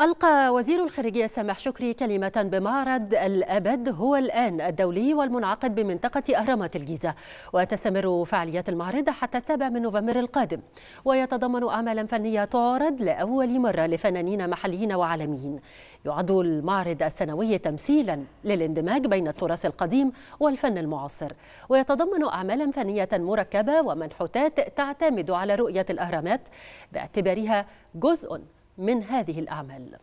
ألقى وزير الخارجية سامح شكري كلمة بمعرض الأبد هو الآن الدولي والمنعقد بمنطقة أهرامات الجيزة وتستمر فعاليات المعرض حتى السابع من نوفمبر القادم ويتضمن أعمالا فنية تعرض لأول مرة لفنانين محليين وعالميين يعد المعرض السنوي تمثيلا للاندماج بين التراث القديم والفن المعاصر ويتضمن أعمالا فنية مركبة ومنحوتات تعتمد على رؤية الأهرامات باعتبارها جزء من هذه الأعمال